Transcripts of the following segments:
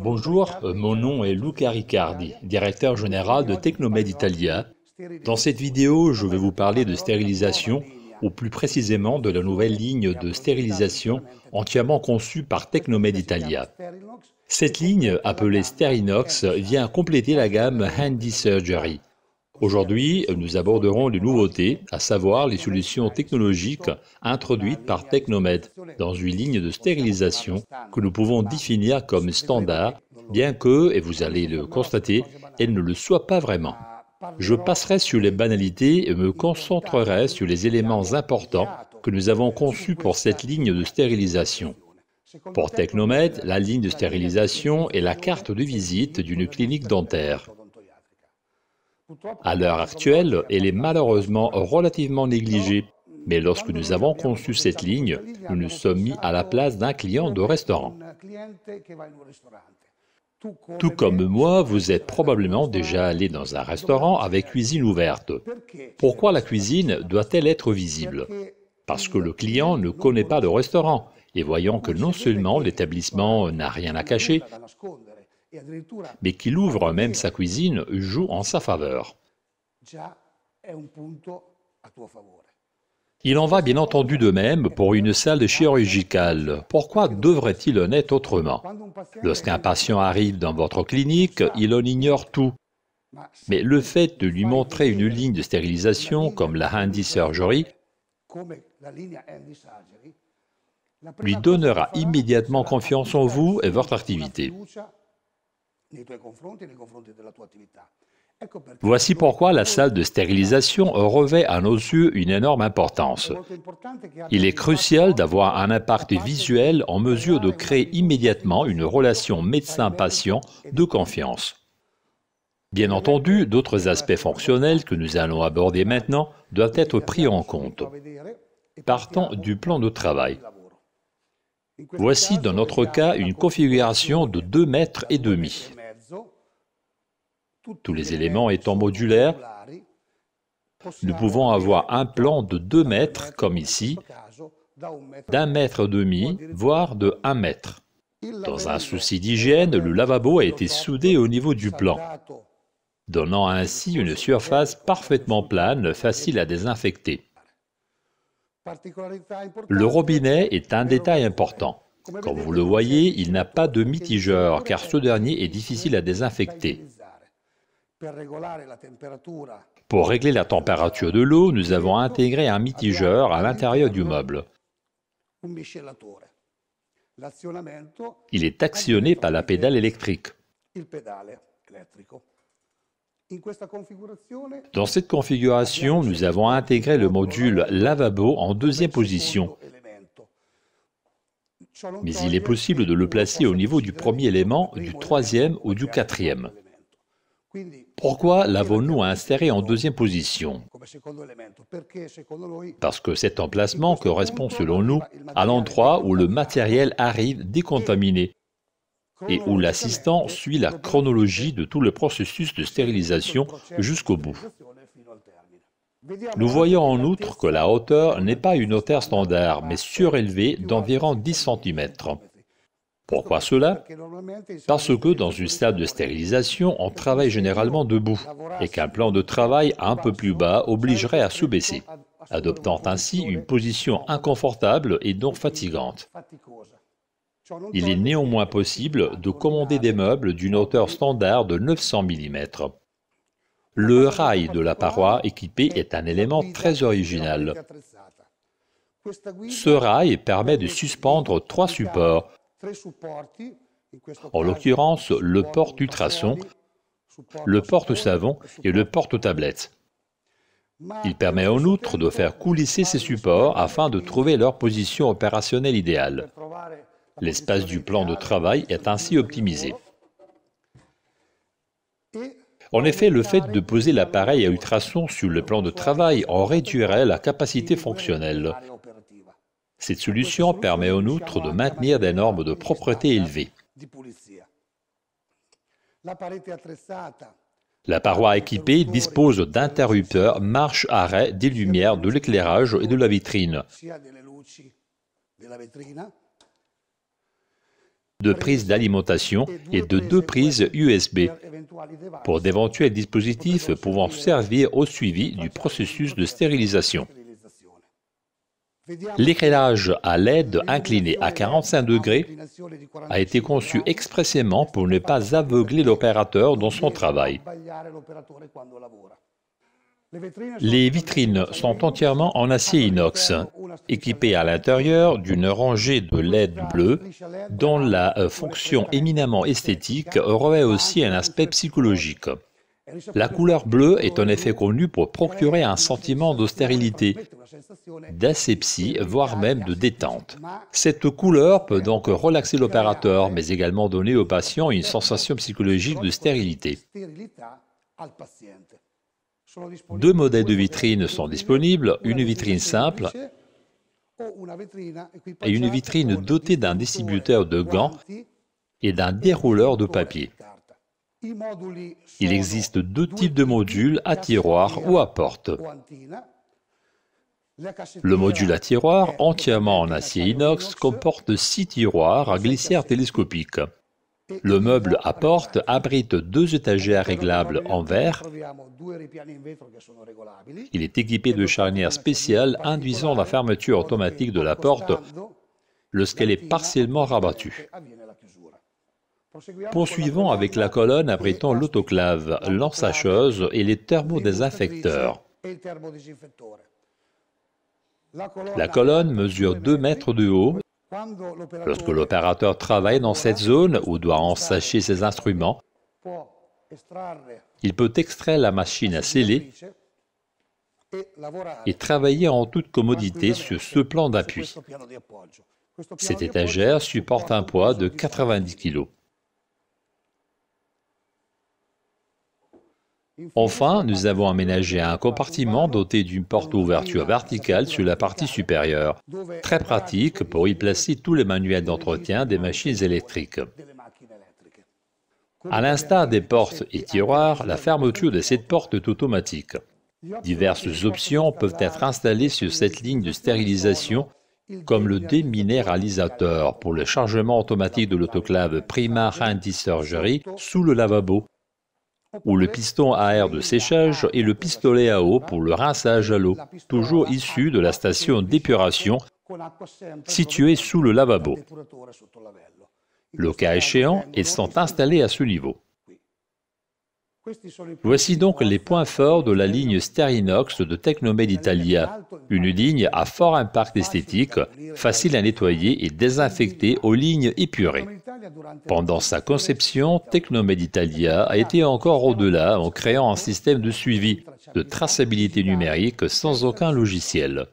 Bonjour, euh, mon nom est Luca Riccardi, directeur général de Technomed Italia. Dans cette vidéo, je vais vous parler de stérilisation, ou plus précisément de la nouvelle ligne de stérilisation entièrement conçue par Technomed Italia. Cette ligne, appelée Sterinox, vient compléter la gamme Handy Surgery. Aujourd'hui, nous aborderons les nouveautés, à savoir les solutions technologiques introduites par Technomed dans une ligne de stérilisation que nous pouvons définir comme standard, bien que, et vous allez le constater, elle ne le soit pas vraiment. Je passerai sur les banalités et me concentrerai sur les éléments importants que nous avons conçus pour cette ligne de stérilisation. Pour Technomed, la ligne de stérilisation est la carte de visite d'une clinique dentaire. À l'heure actuelle, elle est malheureusement relativement négligée, mais lorsque nous avons conçu cette ligne, nous nous sommes mis à la place d'un client de restaurant. Tout comme moi, vous êtes probablement déjà allé dans un restaurant avec cuisine ouverte. Pourquoi la cuisine doit-elle être visible Parce que le client ne connaît pas le restaurant et voyant que non seulement l'établissement n'a rien à cacher, mais qu'il ouvre même sa cuisine joue en sa faveur. Il en va bien entendu de même pour une salle chirurgicale. Pourquoi devrait-il en être autrement Lorsqu'un patient arrive dans votre clinique, il en ignore tout. Mais le fait de lui montrer une ligne de stérilisation comme la Handy Surgery lui donnera immédiatement confiance en vous et votre activité. Voici pourquoi la salle de stérilisation revêt à nos yeux une énorme importance. Il est crucial d'avoir un impact visuel en mesure de créer immédiatement une relation médecin-patient e de confiance. Bien entendu, d'autres aspects fonctionnels que nous allons aborder e maintenant doivent être pris en compte. E Partant du plan de travail. Voici dans notre cas une configuration de 2 mètres et demi. Tous les éléments étant modulaires, nous pouvons avoir un plan de 2 mètres, comme ici, d'un mètre et demi, voire de 1 mètre. Dans un souci d'hygiène, le lavabo a été soudé au niveau du plan, donnant ainsi une surface parfaitement plane, facile à désinfecter. Le robinet est un détail important. Comme vous le voyez, il n'a pas de mitigeur, car ce dernier est difficile à désinfecter. Pour régler la température de l'eau, nous avons intégré un mitigeur à l'intérieur du meuble. Il est actionné par la pédale électrique. Dans cette configuration, nous avons intégré le module lavabo en deuxième position. Mais il est possible de le placer au niveau du premier élément, du troisième ou du quatrième. Pourquoi l'avons-nous insérer en deuxième position Parce que cet emplacement correspond selon nous à l'endroit où le matériel arrive décontaminé et où l'assistant suit la chronologie de tout le processus de stérilisation jusqu'au bout. Nous voyons en outre que la hauteur n'est pas une hauteur standard, mais surélevée d'environ 10 cm. Pourquoi cela Parce que dans une salle de stérilisation, on travaille généralement debout et qu'un plan de travail un peu plus bas obligerait à se baisser, adoptant ainsi une position inconfortable et donc fatigante. Il est néanmoins possible de commander des meubles d'une hauteur standard de 900 mm. Le rail de la paroi équipée est un élément très original. Ce rail permet de suspendre trois supports en l'occurrence, e le porte ultrason, le porte-savon et le porte-tablette. Il permet en outre de faire coulisser ces supports afin de trouver leur position opérationnelle idéale. L'espace du plan de travail est ainsi optimisé. En effet, le fait de poser l'appareil à ultrasons sur le plan de travail en réduirait la capacité fonctionnelle cette solution permet en outre de maintenir des normes de propreté élevées. La paroi équipée dispose d'interrupteurs, marche/arrêt des lumières, de l'éclairage et de la vitrine, de prises d'alimentation et de deux prises USB pour d'éventuels dispositifs pouvant servir au suivi du processus de stérilisation. L'éclairage à LED incliné à 45 degrés a été conçu expressément pour ne pas aveugler l'opérateur dans son travail. Les vitrines sont entièrement en acier inox, équipées à l'intérieur d'une rangée de LED bleues dont la fonction éminemment esthétique revêt aussi un aspect psychologique. La couleur bleue est en effet connue pour procurer un sentiment de stérilité, d'asepsie, voire même de détente. Cette couleur peut donc relaxer l'opérateur, mais également donner au patient une sensation psychologique de stérilité. Deux modèles de vitrines sont disponibles, une vitrine simple et une vitrine dotée d'un distributeur de gants et d'un dérouleur de papier. Il existe deux types de modules à tiroir ou à porte. Le module à tiroir, entièrement en acier inox, comporte six tiroirs à glissière télescopique. Le meuble à porte abrite deux étagères réglables en verre. Il est équipé e de charnières spéciales induisant la fermeture automatique de la porte lorsqu'elle est partiellement rabattue. Poursuivons avec la colonne abritant l'autoclave, l'ensacheuse et les thermodésinfecteurs. La colonne mesure 2 mètres de haut. Lorsque l'opérateur travaille dans cette zone ou doit ensacher ses instruments, il peut extraire la machine à sceller et travailler en toute commodité sur ce plan d'appui. Cette étagère supporte un poids de 90 kg. Enfin, nous avons aménagé un compartiment doté d'une porte ouverture verticale sur la partie supérieure, très pratique pour y placer tous les manuels d'entretien des machines électriques. À l'instar des portes et tiroirs, la fermeture de cette porte est automatique. Diverses options peuvent être installées sur cette ligne de stérilisation, comme le déminéralisateur pour le chargement automatique de l'autoclave Prima Handy Surgery sous le lavabo ou le piston à air de séchage et le pistolet à eau pour le rinçage à l'eau, toujours issus de la station d'épuration située sous le lavabo. Le cas échéant, ils sont installés à ce niveau. Voici donc les points forts de la ligne Sterinox de Technomed Italia, une ligne à fort impact esthétique, facile à nettoyer et désinfecter aux lignes épurées. Pendant sa conception, Technomed Italia a été encore au-delà en créant un système de suivi, de traçabilité numérique sans aucun logiciel.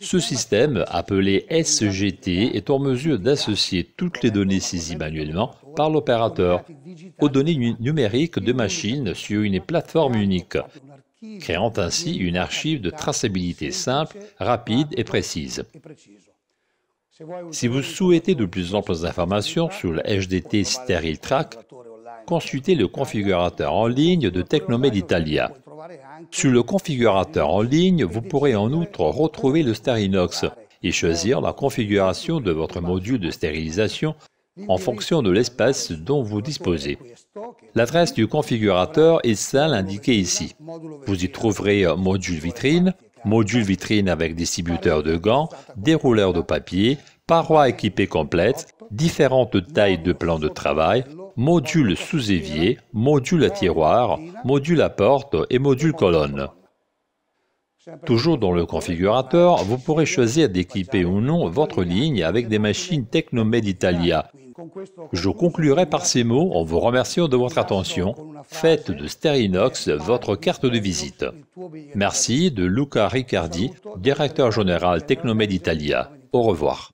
Ce système, appelé SGT, est en mesure d'associer toutes les données saisies manuellement par l'opérateur aux données numériques de machines sur une plateforme unique, créant ainsi une archive de traçabilité simple, rapide et précise. Si vous souhaitez de plus amples informations sur le HDT Sterile Track, consultez le configurateur en ligne de Technomed Italia. Sur le configurateur en ligne, vous pourrez en outre retrouver le Sterinox et choisir la configuration de votre module de stérilisation en fonction de l'espace dont vous disposez. L'adresse du configurateur est celle indiquée ici. Vous y trouverez module vitrine, module vitrine avec distributeur de gants, dérouleur de papier, parois équipées complètes, différentes tailles de plans de travail, modules sous-évier, modules à tiroir, modules à porte et modules colonne. Toujours dans le configurateur, vous pourrez choisir d'équiper ou non votre ligne avec des machines Technomed Italia. Je conclurai par ces mots en vous remerciant de votre attention. Faites de Sterinox votre carte de visite. Merci de Luca Riccardi, directeur général Technomed Italia. Au revoir.